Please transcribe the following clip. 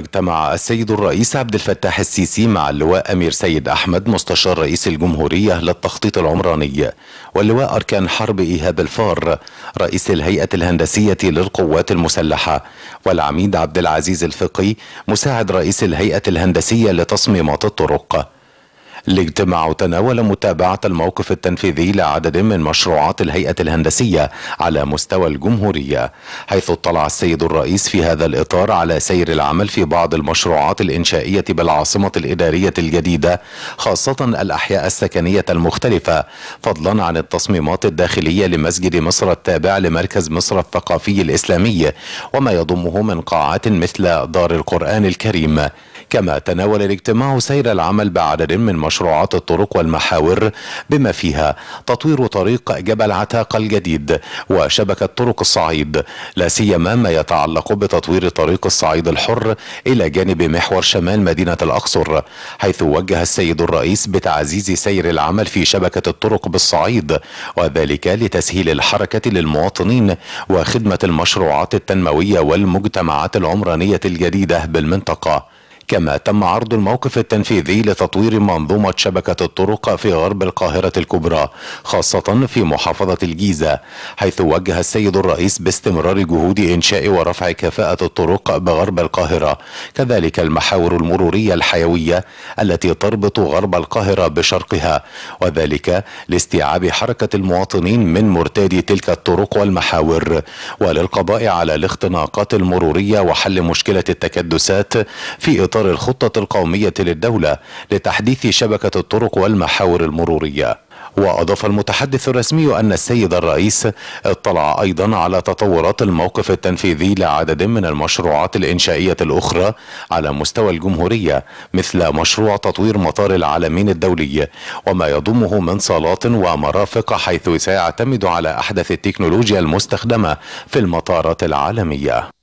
اجتمع السيد الرئيس عبد الفتاح السيسي مع اللواء أمير سيد أحمد مستشار رئيس الجمهورية للتخطيط العمراني واللواء أركان حرب إيهاب الفار رئيس الهيئة الهندسية للقوات المسلحة والعميد عبد العزيز الفقي مساعد رئيس الهيئة الهندسية لتصميمات الطرق الاجتماع تناول متابعة الموقف التنفيذي لعدد من مشروعات الهيئة الهندسية على مستوى الجمهورية حيث اطلع السيد الرئيس في هذا الإطار على سير العمل في بعض المشروعات الإنشائية بالعاصمة الإدارية الجديدة خاصة الأحياء السكنية المختلفة فضلا عن التصميمات الداخلية لمسجد مصر التابع لمركز مصر الثقافي الإسلامي وما يضمه من قاعات مثل دار القرآن الكريم كما تناول الاجتماع سير العمل بعدد من مشروعات الطرق والمحاور بما فيها تطوير طريق جبل عتاق الجديد وشبكة طرق الصعيد لا سيما ما يتعلق بتطوير طريق الصعيد الحر إلى جانب محور شمال مدينة الأقصر حيث وجه السيد الرئيس بتعزيز سير العمل في شبكة الطرق بالصعيد وذلك لتسهيل الحركة للمواطنين وخدمة المشروعات التنموية والمجتمعات العمرانية الجديدة بالمنطقة كما تم عرض الموقف التنفيذي لتطوير منظومة شبكة الطرق في غرب القاهرة الكبرى خاصة في محافظة الجيزة حيث وجه السيد الرئيس باستمرار جهود إنشاء ورفع كفاءة الطرق بغرب القاهرة كذلك المحاور المرورية الحيوية التي تربط غرب القاهرة بشرقها وذلك لاستيعاب حركة المواطنين من مرتادي تلك الطرق والمحاور وللقضاء على الاختناقات المرورية وحل مشكلة التكدسات في إطار إطار الخطة القومية للدولة لتحديث شبكة الطرق والمحاور المرورية وأضاف المتحدث الرسمي أن السيد الرئيس اطلع أيضا على تطورات الموقف التنفيذي لعدد من المشروعات الإنشائية الأخرى على مستوى الجمهورية مثل مشروع تطوير مطار العالمين الدولي وما يضمه من صالات ومرافق حيث سيعتمد على أحدث التكنولوجيا المستخدمة في المطارات العالمية